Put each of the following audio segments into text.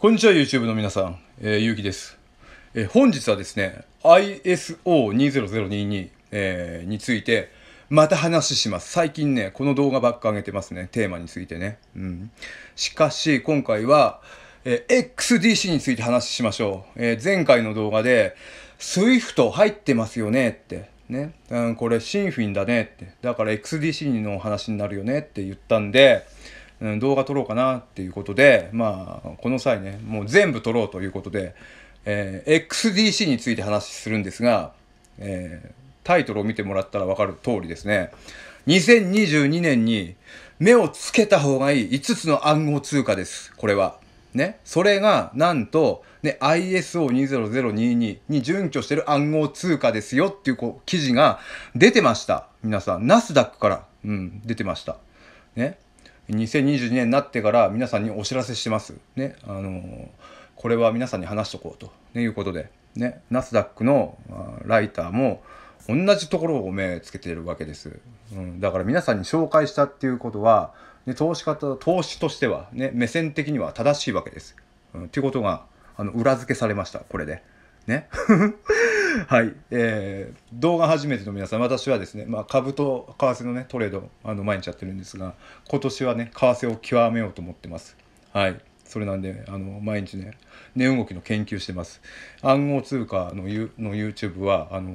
こんにちは YouTube の皆さん、えー、ゆうきです、えー、本日はですね ISO20022、えー、についてまた話します最近ねこの動画ばっか上げてますねテーマについてね、うん、しかし今回は、えー、XDC について話しましょう、えー、前回の動画で SWIFT 入ってますよねってね、うん、これシンフィンだねってだから XDC の話になるよねって言ったんでん、動画撮ろうかなっていうことで、まあ、この際ね、もう全部撮ろうということで、えー、XDC について話するんですが、えー、タイトルを見てもらったらわかる通りですね、2022年に目をつけた方がいい5つの暗号通貨です、これは。ね、それがなんと、ね、ISO20022 に準拠してる暗号通貨ですよっていうこう記事が出てました。皆さん、ナスダックから、うん、出てました。ね。2022年になってから皆さんにお知らせしてます。ね、あのー、これは皆さんに話しとこうと、ね、いうことで、ね、ナスダックのライターも同じところを目つけてるわけです。うん、だから皆さんに紹介したっていうことは、ね、投資家と投資としては、ね、目線的には正しいわけです。うん、っていうことがあの裏付けされました、これで。ね。はい、えー、動画初めての皆さん、私はですね、まあ、株と為替のね、トレード、あの毎日やってるんですが、今年はね、為替を極めようと思ってます。はい、それなんで、あの毎日ね、値動きの研究してます。暗号通貨のユの YouTube は、あの、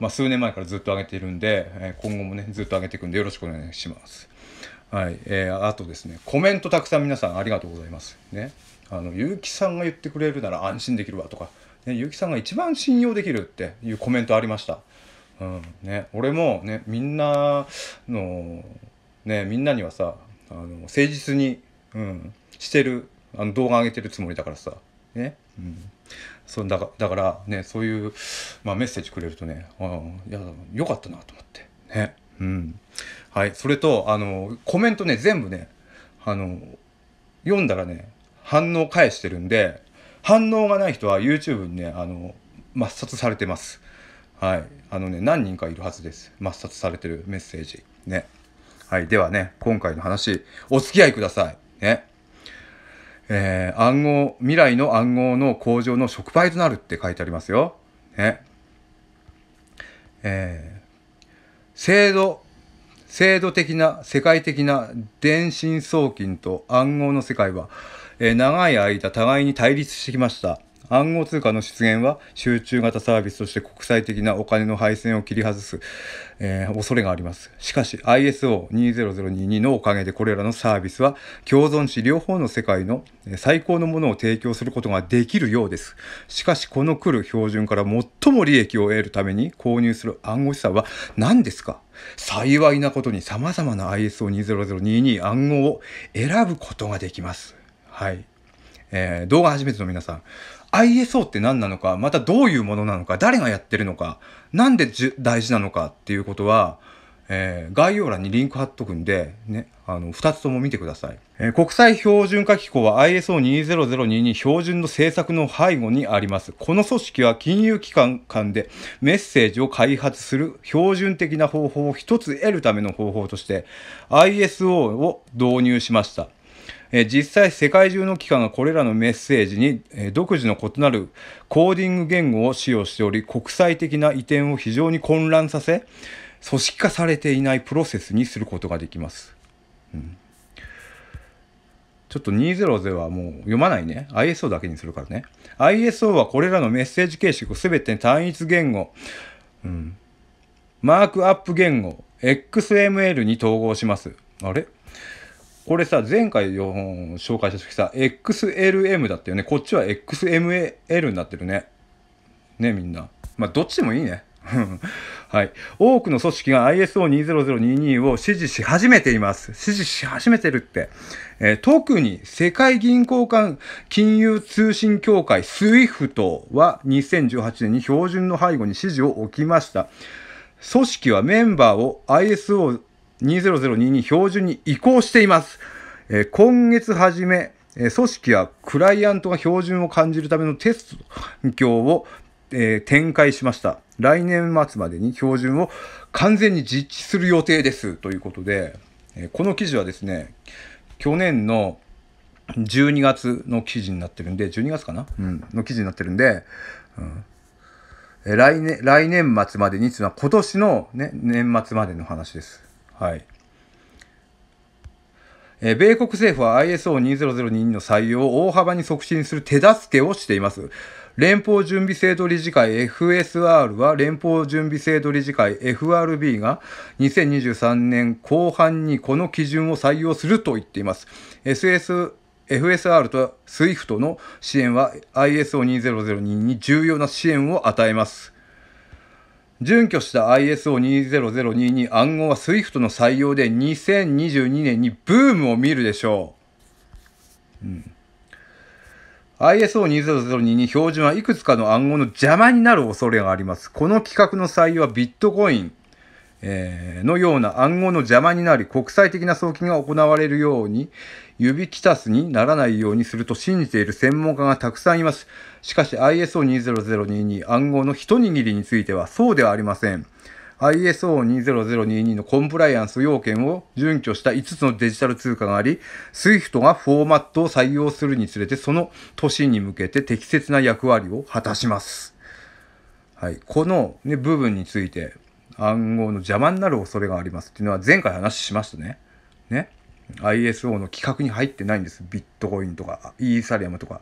まあ、数年前からずっと上げているんで、えー、今後もね、ずっと上げていくんで、よろしくお願いします。はい、えー、あとですね、コメントたくさん皆さんありがとうございます。ね、あの、結城さんが言ってくれるなら安心できるわとか、ね、うきさんが一番信用できるっていうコメントありました。うんね、俺も、ね、みんなの、ね、みんなにはさあの誠実に、うん、してるあの動画上げてるつもりだからさ、ねうん、そだかだからねそういう、まあ、メッセージくれるとねあいやよかったなと思って。ねうん、はい、それとあのコメントね全部ねあの読んだらね反応返してるんで反応がない人は YouTube にねあの抹殺されてます。はい、あのね何人かいるはずです抹殺されてるメッセージね。はい、ではね今回の話お付き合いください。ね。えー、暗号未来の暗号の向上の触媒となるって書いてありますよ。ね。えー、制度制度的な世界的な電信送金と暗号の世界はえ長い間互いに対立してきました。暗号通貨の出現は集中型サービスとして国際的なお金の配線を切り外す、えー、恐れがあります。しかし ISO20022 のおかげでこれらのサービスは共存し両方の世界の最高のものを提供することができるようです。しかしこの来る標準から最も利益を得るために購入する暗号資産は何ですか幸いなことに様々な ISO20022 暗号を選ぶことができます。はい。えー、動画初めての皆さん、ISO って何なのか、またどういうものなのか、誰がやってるのか、なんで大事なのかっていうことは、えー、概要欄にリンク貼っとくんで、ね、あの、二つとも見てください。えー、国際標準化機構は ISO20022 に標準の政策の背後にあります。この組織は金融機関間でメッセージを開発する標準的な方法を一つ得るための方法として ISO を導入しました。え実際世界中の機関がこれらのメッセージに、え独自の異なるコーディング言語を使用しており国際的な移転を非常に混乱させ組織化されていないプロセスにすることができます。うんちょっと200はもう読まないね。ISO だけにするからね。ISO はこれらのメッセージ形式を全て単一言語、うん、マークアップ言語、XML に統合します。あれこれさ、前回紹介した時さ、XLM だったよね。こっちは XML になってるね。ね、みんな。まあ、どっちでもいいね。はい。多くの組織が ISO20022 を支持し始めています。支持し始めてるって。えー、特に世界銀行間金融通信協会 SWIFT は2018年に標準の背後に支持を置きました。組織はメンバーを ISO 2002標準に移行しています。えー、今月初め、えー、組織はクライアントが標準を感じるためのテスト境を、えー、展開しました。来年末までに標準を完全に実施する予定です。ということで、えこの記事はですね、去年の12月の記事になってるんで、12月かな、うん、の記事になってるんで、うん来年、来年末までにつまり今年の、ね、年末までの話です。はいえ米国政府は ISO2002 の採用を大幅に促進する手助けをしています。連邦準備制度理事会 FSR は連邦準備制度理事会 FRB が2023年後半にこの基準を採用すると言っています。SS FSR と SWIFT の支援は ISO2002 に重要な支援を与えます。準拠した ISO20022 暗号は SWIFT の採用で2022年にブームを見るでしょう。うん ISO20022 に標準はいくつかの暗号の邪魔になる恐れがあります。この規格の採用はビットコイン、えー、のような暗号の邪魔になり国際的な送金が行われるように指きたすにならないようにすると信じている専門家がたくさんいます。しかし ISO20022 暗号の一握りについてはそうではありません。ISO20022 のコンプライアンス要件を準拠した5つのデジタル通貨があり、SWIFT がフォーマットを採用するにつれて、その年に向けて適切な役割を果たします。はい、この、ね、部分について、暗号の邪魔になる恐れがありますっていうのは前回話しましたね。ね。ISO の規格に入ってないんです。ビットコインとか、イーサリアムとか。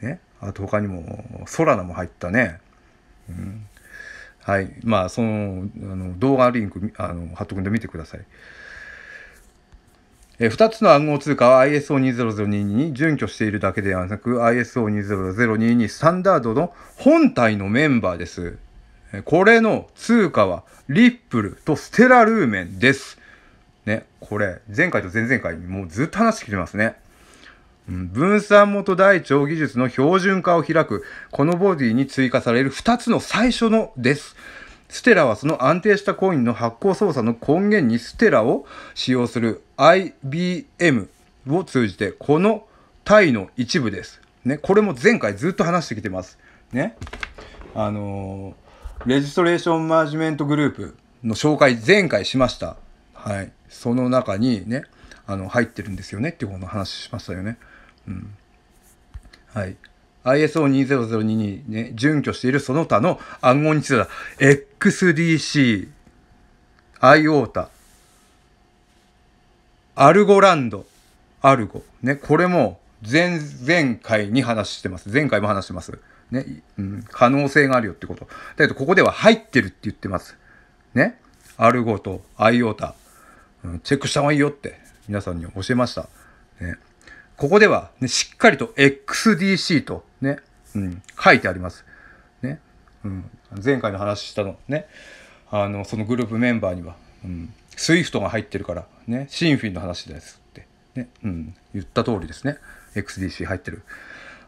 ね。あと他にも、ソラナも入ったね。うん。はい。まあ、その、あの動画リンク、あの、貼っとくんで見てください。え2つの暗号通貨は ISO20022 に準拠しているだけではなく ISO20022 スタンダードの本体のメンバーです。これの通貨はリップルとステラルーメンです。ね、これ、前回と前々回、もうずっと話してきてますね。うん、分散元台帳技術の標準化を開く、このボディに追加される2つの最初のです。ステラはその安定したコインの発行操作の根源にステラを使用する IBM を通じて、このタイの一部です。ね、これも前回ずっと話してきてます。ね。あのーレジストレーションマージメントグループの紹介前回しました。はい。その中にね、あの、入ってるんですよねっていうこの話しましたよね。うん。はい。ISO20022 にね、準拠しているその他の暗号については、XDC、IOTA、アルゴランド、アルゴ。ね、これも前、前回に話してます。前回も話してます。ね、うん、可能性があるよってこと。だけど、ここでは入ってるって言ってます。ね。アルゴとアイオータ、うん、チェックした方がいいよって皆さんに教えました。ね、ここでは、ね、しっかりと XDC とね、うん、書いてあります。ね、うん、前回の話したのね、あの、そのグループメンバーには、うん、フトが入ってるから、ね、シンフィンの話ですって、ね、うん、言った通りですね。XDC 入ってる。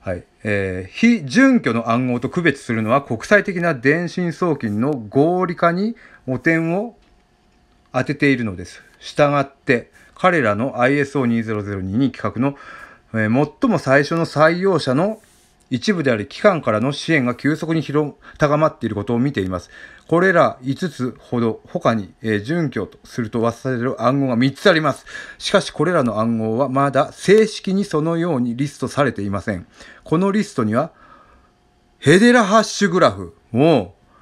はい、えー、非準拠の暗号と区別するのは国際的な電信送金の合理化に汚点を当てているのです。したがって彼らの ISO2002 企画の、えー、最も最初の採用者の一部であり機関からの支援が急速に広高まっていることを見ています。これら5つほど他に、えー、準拠とすると忘れる暗号が3つあります。しかしこれらの暗号はまだ正式にそのようにリストされていません。このリストには、ヘデラハッシュグラフ。もう、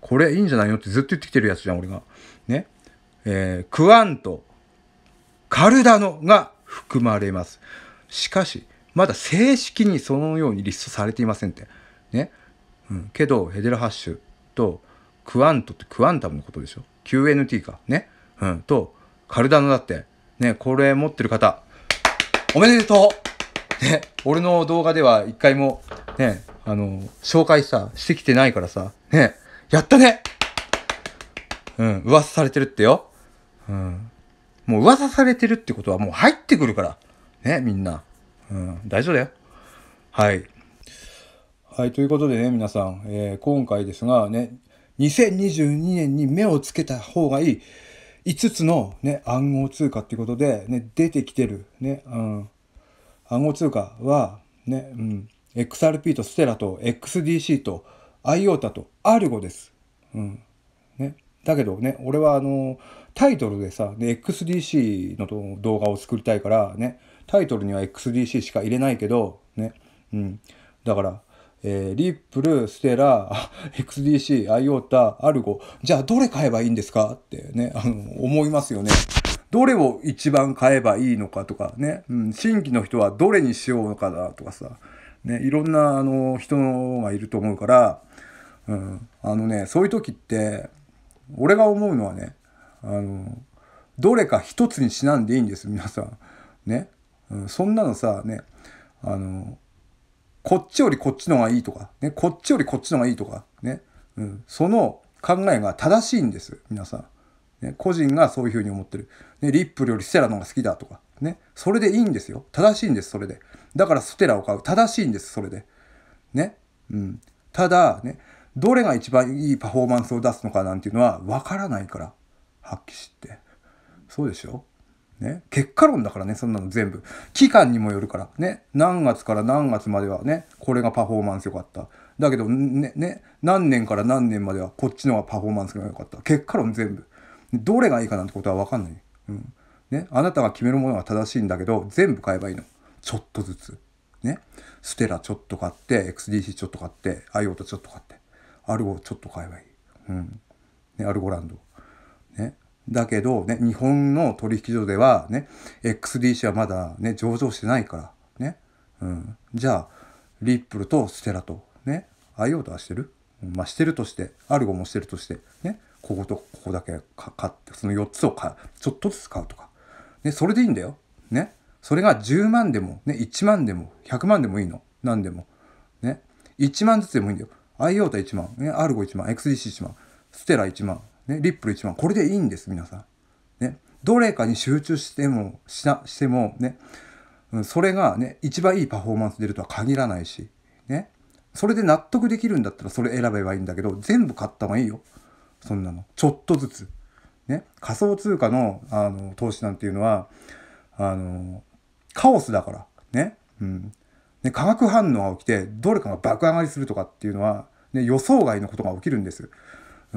これいいんじゃないのってずっと言ってきてるやつじゃん、俺が。ね。えー、クアント、カルダノが含まれます。しかし、まだ正式にそのようにリストされていませんって。ね。うん、けど、ヘデルハッシュと、クアントってクアンタムのことでしょ ?QNT か。ね。うん。と、カルダノだって。ね、これ持ってる方、おめでとうね、俺の動画では一回も、ね、あの、紹介さ、してきてないからさ、ね、やったねうん、噂されてるってよ。うん。もう噂されてるってことはもう入ってくるから。ね、みんな。うん、大丈夫だよ。はい。はい、ということでね、皆さん、えー、今回ですがね、2022年に目をつけた方がいい5つの、ね、暗号通貨っていうことで、ね、出てきてるね、うん、暗号通貨はね、ねうん、XRP とステラと XDC と IOTA とアルゴです。うんだけどね、俺はあの、タイトルでさ、ね、XDC の動画を作りたいからね、タイトルには XDC しか入れないけど、ね、うん。だから、えー、リップル、ステラ、XDC、アイオータ、アルゴ、じゃあどれ買えばいいんですかってね、あの、思いますよね。どれを一番買えばいいのかとかね、うん、新規の人はどれにしようかだとかさ、ね、いろんな、あの、人がいると思うから、うん、あのね、そういう時って、俺が思うのはね、あの、どれか一つにちなんでいいんです、皆さん。ね。そんなのさ、ね、あの、こっちよりこっちの方がいいとか、ね、こっちよりこっちの方がいいとか、ね、うん、その考えが正しいんです、皆さん。ね、個人がそういうふうに思ってる。ね、リップルよりステラの方が好きだとか、ね、それでいいんですよ。正しいんです、それで。だからステラを買う。正しいんです、それで。ね、うん。ただ、ね、どれが一番いいパフォーマンスを出すのかなんていうのは分からないから、発揮して。そうでしょね、結果論だからね、そんなの全部。期間にもよるから。ね、何月から何月まではね、これがパフォーマンス良かった。だけどね、ね、何年から何年まではこっちの方がパフォーマンスが良かった。結果論全部。どれがいいかなんてことは分かんない。うん。ね、あなたが決めるものが正しいんだけど、全部買えばいいの。ちょっとずつ。ね。ステラちょっと買って、XDC ちょっと買って、IOTA ちょっと買って。アルゴちょっと買えばいい。うん。ね、アルゴランド。ね。だけど、ね、日本の取引所では、ね、XDC はまだね、上場してないから、ね。うん。じゃあ、リップルとステラと、ね。IO とはしてるまあ、してるとして、アルゴもしてるとして、ね。こことここだけ買って、その4つをかちょっとずつ買うとか。ね、それでいいんだよ。ね。それが10万でも、ね、1万でも、100万でもいいの。何でも。ね。1万ずつでもいいんだよ。アイオータ1万、ね、アルゴ1万、XDC1 万、ステラ1万、ね、リップル1万、これでいいんです、皆さん。ね、どれかに集中しても、しな、しても、ね、それがね、一番いいパフォーマンス出るとは限らないし、ね、それで納得できるんだったらそれ選べばいいんだけど、全部買った方がいいよ。そんなの。ちょっとずつ。ね、仮想通貨のあの投資なんていうのは、あの、カオスだから、ね、うん。ね、化学反応が起きて、どれかが爆上がりするとかっていうのは、予想外のことが起きるんです。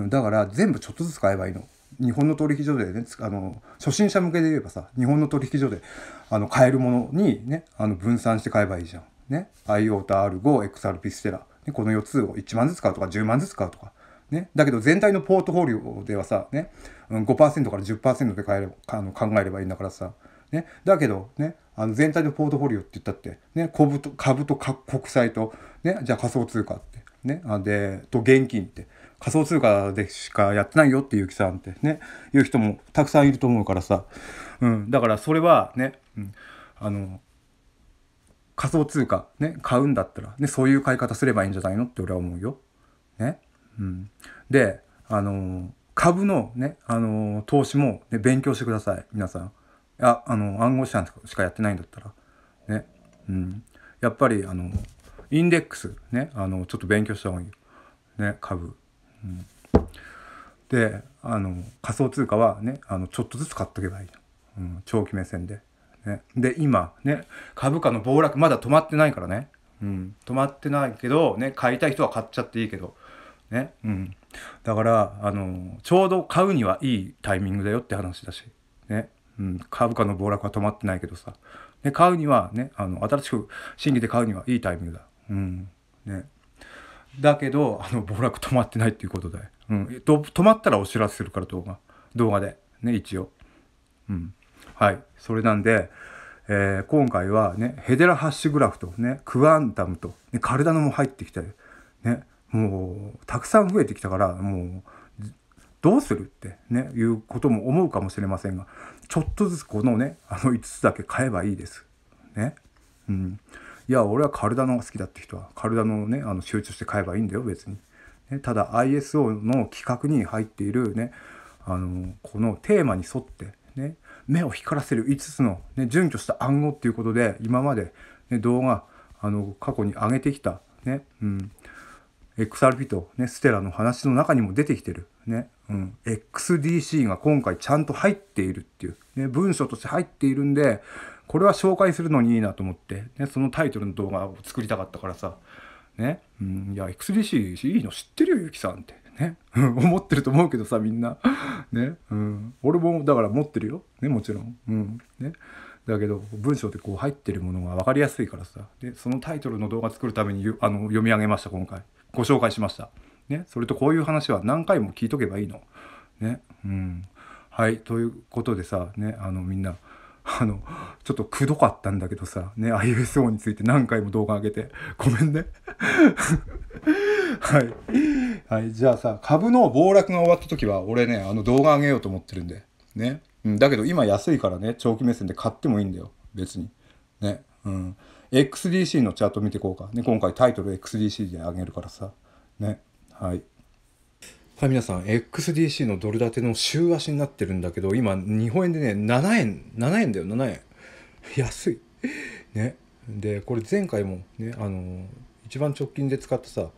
だから全部ちょっとずつ買えばいいの。日本の取引所でね、あの、初心者向けで言えばさ、日本の取引所で、あの、買えるものにね、あの、分散して買えばいいじゃん。ね。i o t R5、XRP ステラ。ね、この4つを1万ずつ買うとか、10万ずつ買うとか。ね。だけど全体のポートフォリオではさ、ね、5%から10%で買えればあの考えればいいんだからさ。ね。だけど、ね、あの全体のポートフォリオって言ったって、ね、株と株と国債と、ね、じゃあ仮想通貨ね、でと現金って仮想通貨でしかやってないよっていうさんってねいう人もたくさんいると思うからさ、うん、だからそれはね、うん、あの仮想通貨、ね、買うんだったら、ね、そういう買い方すればいいんじゃないのって俺は思うよ。ねうん、であの株の,、ね、あの投資も、ね、勉強してください皆さん。ああの暗号資産しかやってないんだったら。ねうん、やっぱりあのインデックスね、あの、ちょっと勉強した方がいい。ね、株。うん、で、あの、仮想通貨はね、あの、ちょっとずつ買っとけばいい。うん、長期目線で。ね、で、今、ね、株価の暴落、まだ止まってないからね。うん、止まってないけど、ね、買いたい人は買っちゃっていいけど。ね、うん。だから、あの、ちょうど買うにはいいタイミングだよって話だし。ね。うん、株価の暴落は止まってないけどさ。で買うにはね、あの、新しく、新規で買うにはいいタイミングだ。うんね、だけどあの暴落止まってないっていうことで、うん、止まったらお知らせするから動画動画でね一応、うん、はいそれなんで、えー、今回はねヘデラハッシュグラフとねクアンタムと、ね、カルダノも入ってきてねもうたくさん増えてきたからもうどうするってねいうことも思うかもしれませんがちょっとずつこのねあの5つだけ買えばいいですねうんいや俺はカルダノが好きだって人はカルダノをねあの集中して買えばいいんだよ別に、ね、ただ ISO の規格に入っているねあのこのテーマに沿ってね目を光らせる5つの、ね、準拠した暗号っていうことで今まで、ね、動画あの過去に上げてきたね、うん、XRP と、ね、ステラの話の中にも出てきてる、ねうん、XDC が今回ちゃんと入っているっていう、ね、文章として入っているんでこれは紹介するのにいいなと思って、ね、そのタイトルの動画を作りたかったからさ、ね、うん、いや、XDC いいの知ってるよ、ゆきさんって。ね、思ってると思うけどさ、みんな。ね、うん、俺もだから持ってるよ。ね、もちろん。うん、ね。だけど文章でこう入ってるものが分かりやすいからさでそのタイトルの動画作るためにあの読み上げました今回ご紹介しました、ね、それとこういう話は何回も聞いとけばいいのねうんはいということでさねあのみんなあの、ちょっとくどかったんだけどさ、ね、ISO について何回も動画上げて、ごめんね。はい。はい、じゃあさ、株の暴落が終わった時は、俺ね、あの動画上げようと思ってるんで、ね。うん、だけど今安いからね、長期目線で買ってもいいんだよ、別に。ね。うん。XDC のチャート見てこうか。ね、今回タイトル XDC で上げるからさ。ね。はい。はい、皆さん、XDC のドル建ての週足になってるんだけど、今、日本円でね、7円、7円だよ、7円。安い。ね。で、これ前回もね、あの、一番直近で使ったさ、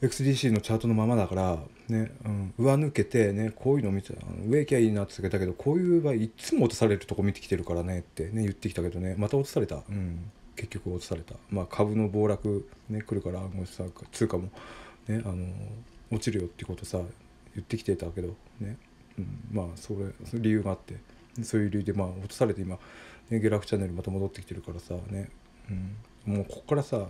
XDC のチャートのままだから、ね、うん、上抜けて、ね、こういうの見てあの上行きゃいいなって言ってたけど、こういう場合、いつも落とされるとこ見てきてるからねってね、言ってきたけどね、また落とされた。うん。結局落とされた。まあ、株の暴落ね、来るから、もうさ、通貨も、ね、あの、落ちるよってことさ言ってきてたけどね、うん、まあそれそ理由があってそういう理由でまあ落とされて今、ね、下落チャンネルまた戻ってきてるからさね、うん、もうこっからさ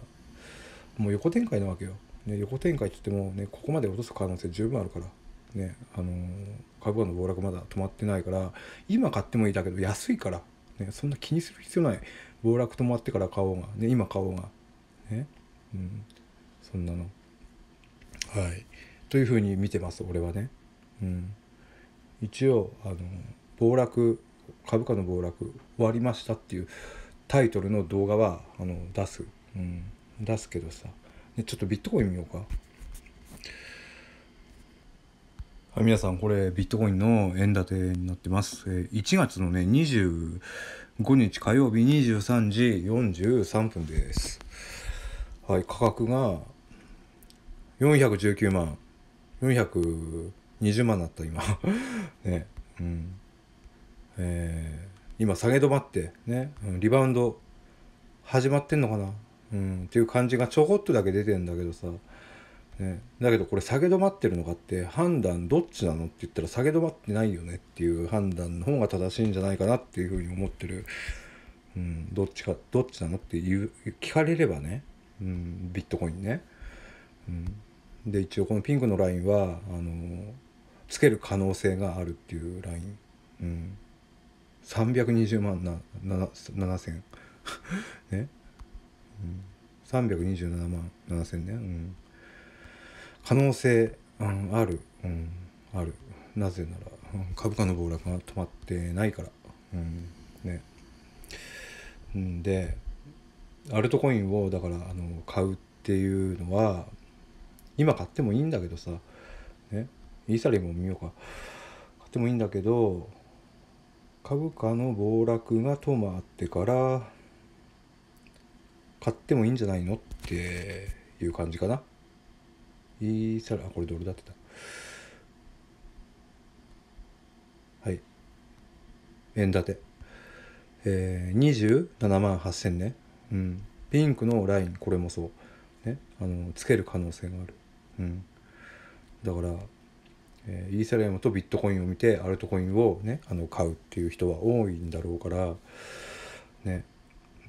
もう横展開なわけよ、ね、横展開って言ってもねここまで落とす可能性十分あるから。ねあのー、株価の暴落まだ止まってないから今買ってもいいだけど安いから、ね、そんな気にする必要ない暴落止まってから買おうが、ね、今買おうが、ねうん、そんなの。はい、というふうに見てます俺はね。うん、一応あの暴落株価の暴落終わりましたっていうタイトルの動画はあの出す、うん、出すけどさ、ね、ちょっとビットコイン見ようか。はい、皆さんこれビットコインの円建てになってます。え1月のね25日火曜日23時43分です。はい、価格が419万420万だった今 ねうんえー、今下げ止まってね、うん、リバウンド始まってんのかな、うん、っていう感じがちょこっとだけ出てんだけどさ、ね、だけどこれ下げ止まってるのかって判断どっちなのって言ったら下げ止まってないよねっていう判断の方が正しいんじゃないかなっていうふうに思ってる、うん、どっちかどっちなのっていう聞かれればね、うん、ビットコインね。うんで一応このピンクのラインはあのつける可能性があるっていうライン、うん、320万なな7000 ね、うん、327万7000ね、うん、可能性、うん、ある、うん、あるなぜなら株価の暴落が止まってないから、うんね、でアルトコインをだからあの買うっていうのは今買ってもいいんだけどさ、ね、イーサリアムも見ようか買ってもいいんだけど株価の暴落が止まってから買ってもいいんじゃないのっていう感じかなイーサリアムこれドルだってたはい円建てえー、27万8000ね、うん、ピンクのラインこれもそう、ね、あのつける可能性があるうん、だから、えー、イーサリアムとビットコインを見てアルトコインを、ね、あの買うっていう人は多いんだろうからね、う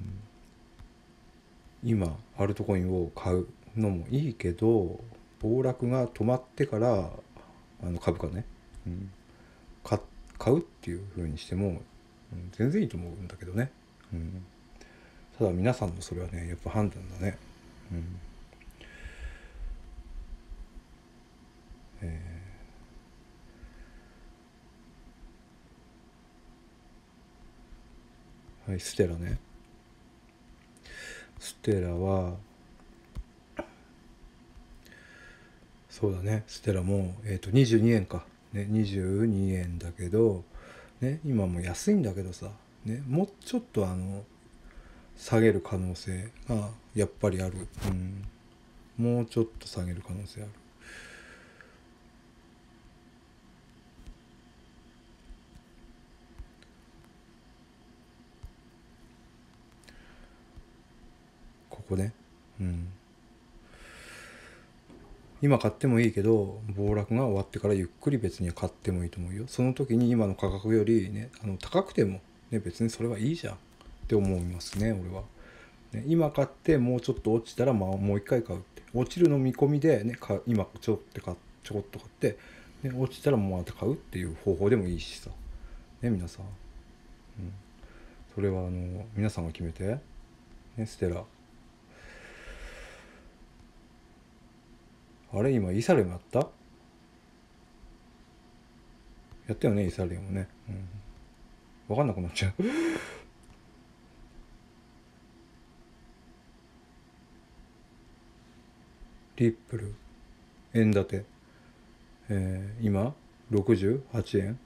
ん、今アルトコインを買うのもいいけど暴落が止まってからあの株価ね、うん、買うっていうふうにしても、うん、全然いいと思うんだけどね、うん、ただ皆さんのそれはねやっぱ判断だね。うんえー、はいステラねステラはそうだねステラも、えーと、22円か、ね、22円だけど、ね、今も安いんだけどさ、ね、もうちょっとあの下げる可能性がやっぱりある、うん、もうちょっと下げる可能性あるこで、うん、今買ってもいいけど暴落が終わってからゆっくり別に買ってもいいと思うよその時に今の価格より、ね、あの高くても、ね、別にそれはいいじゃんって思いますね俺は、ね、今買ってもうちょっと落ちたら、まあ、もう一回買うって落ちるの見込みで、ね、か今ちょってかちょこっと買って、ね、落ちたらもうまた買うっていう方法でもいいしさね皆さん、うん、それはあの皆さんが決めて、ね、ステラあれ今イサレムやったやったよねイサレムね、うん、分かんなくなっちゃう リップル円建て、えー、今68円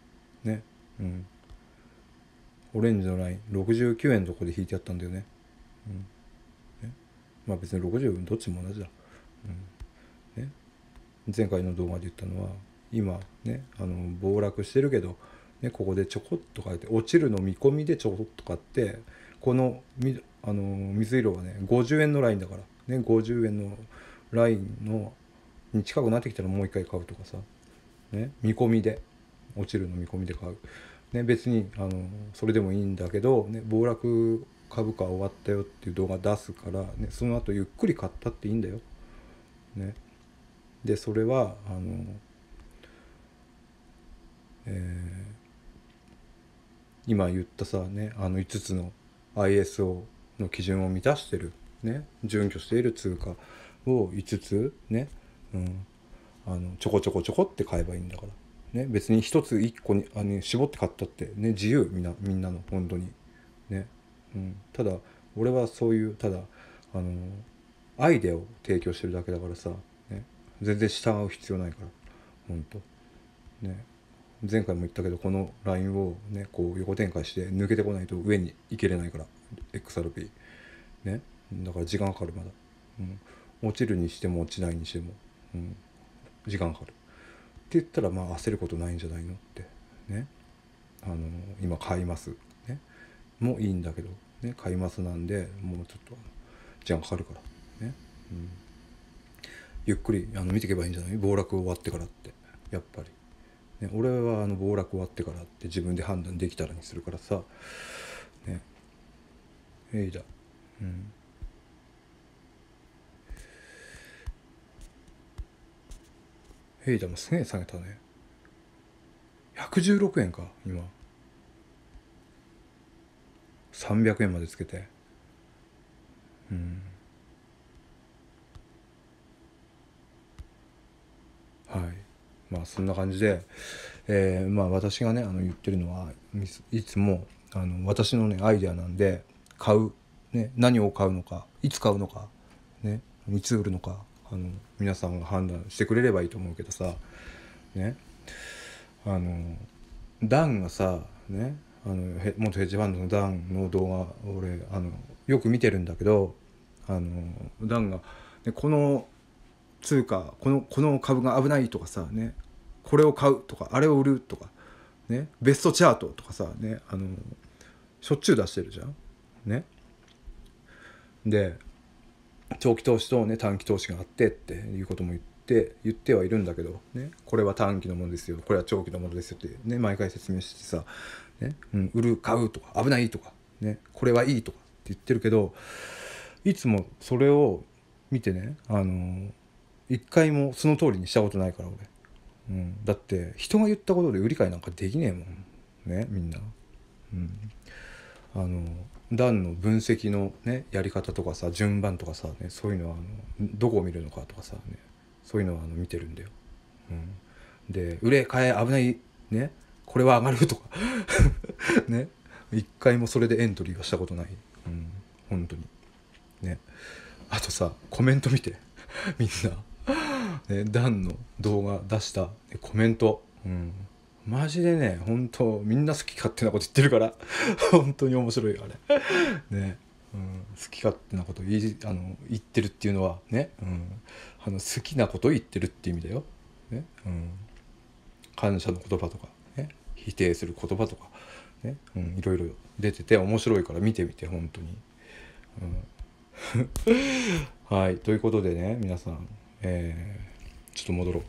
ねうんオレンジのライン69円のとこで引いてやったんだよね、うん、ねまあ別に60どっちも同じだ、うん前回の動画で言ったのは今ねあの暴落してるけど、ね、ここでちょこっと買って落ちるの見込みでちょこっと買ってこのあの水色はね50円のラインだからね50円のラインのに近くなってきたらもう一回買うとかさ、ね、見込みで落ちるの見込みで買う、ね、別にあのそれでもいいんだけど、ね、暴落株価終わったよっていう動画出すから、ね、その後ゆっくり買ったっていいんだよ。ね、でそれはあの、えー、今言ったさねあの5つの ISO の基準を満たしてる、ね、準拠している通貨を5つね、うん、あのちょこちょこちょこって買えばいいんだから、ね、別に1つ1個にあの絞って買ったって、ね、自由みんなみんなの本当にね、うん、ただ俺はそういうただあのアイデアを提供してるだけだからさ全然従う必要ないから本当ね前回も言ったけどこのラインをねこう横展開して抜けてこないと上に行けれないから XRP ねだから時間かかるまだ、うん、落ちるにしても落ちないにしても、うん、時間かかるって言ったらまあ焦ることないんじゃないのってねあの今買いますねもういいんだけどね買いますなんでもうちょっと時間かかるからね、うんゆっくりあの見ていけばいいんじゃない暴落終わってからってやっぱり、ね、俺はあの暴落終わってからって自分で判断できたらにするからさねえいだうんえイダもすげえ下げたね116円か今300円までつけてうんはいまあそんな感じで、えー、まあ私がねあの言ってるのはいつもあの私のねアイデアなんで買う、ね、何を買うのかいつ買うのか、ね、いつ売るのかあの皆さんが判断してくれればいいと思うけどさねあのダンがさねあの元ヘッジファンドのダンの動画俺あのよく見てるんだけどあのダンがでこの通貨このこの株が危ないとかさねこれを買うとかあれを売るとかねベストチャートとかさねあのしょっちゅう出してるじゃんねで長期投資とね短期投資があってっていうことも言って言ってはいるんだけどねこれは短期のものですよこれは長期のものですよってね毎回説明してさね、うん、売る買うとか危ないとかねこれはいいとかって言ってるけどいつもそれを見てねあの一回もその通りにしたことないから俺、うん、だって人が言ったことで売り買いなんかできねえもんねみんな、うん、あの段の分析のねやり方とかさ順番とかさ、ね、そういうのはあのどこを見るのかとかさ、ね、そういうのはあの見てるんだよ、うん、で売れ買え危ないねこれは上がるとか ね一回もそれでエントリーはしたことない、うん、本当にねあとさコメント見て みんなね、ダンの動画出した、コメント、うん、マジでね本当みんな好き勝手なこと言ってるから 本当に面白いあれね、うん、好き勝手なこと言いあの言ってるっていうのはね、うん、あの好きなこと言ってるって意味だよ、ねうん、感謝の言葉とか、ね、否定する言葉とか、ねうん、いろいろ出てて面白いから見てみて本当に。うん はいということでね皆さん、えーちょっと戻ろう。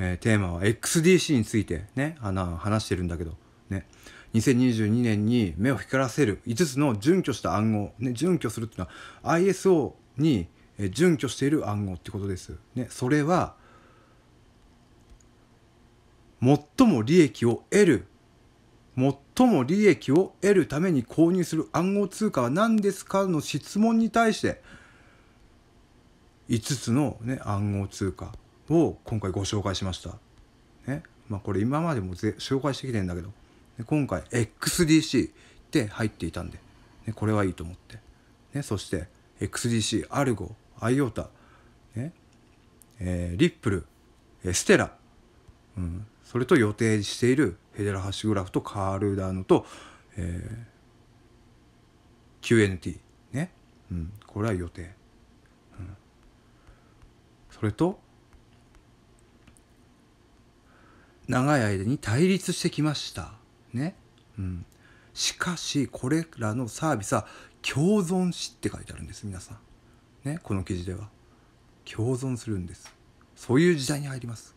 えー、テーマは XDC についてね、あの話してるんだけど、ね、2022年に目を光らせる5つの準拠した暗号、ね、準拠するっていうのは ISO に準拠している暗号ってことです。ね、それは、最も利益を得る最も利益を得るために購入する暗号通貨は何ですかの質問に対して5つの、ね、暗号通貨を今回ご紹介しました。ねまあ、これ今までもぜ紹介してきてんだけど今回 XDC って入っていたんで、ね、これはいいと思って、ね、そして XDC アルゴアイオータ、ねえー、リップル、えステラ、うん、それと予定しているヘデラハッシュグラフとカールダーノと、えー、QNT ね、うん、これは予定それと長い間に対立してきました。ね。うん。しかし、これらのサービスは共存しって書いてあるんです、皆さん。ね、この記事では。共存するんです。そういう時代に入ります。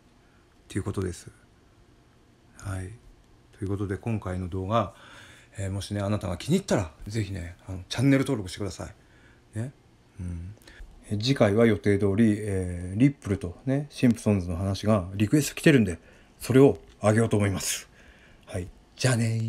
っていうことです。はい。ということで、今回の動画、えー、もしね、あなたが気に入ったら、是非ね、あのチャンネル登録してください。ね。うん。次回は予定通り、えー、リップルとね、シンプソンズの話がリクエスト来てるんで、それをあげようと思います。はい。じゃあね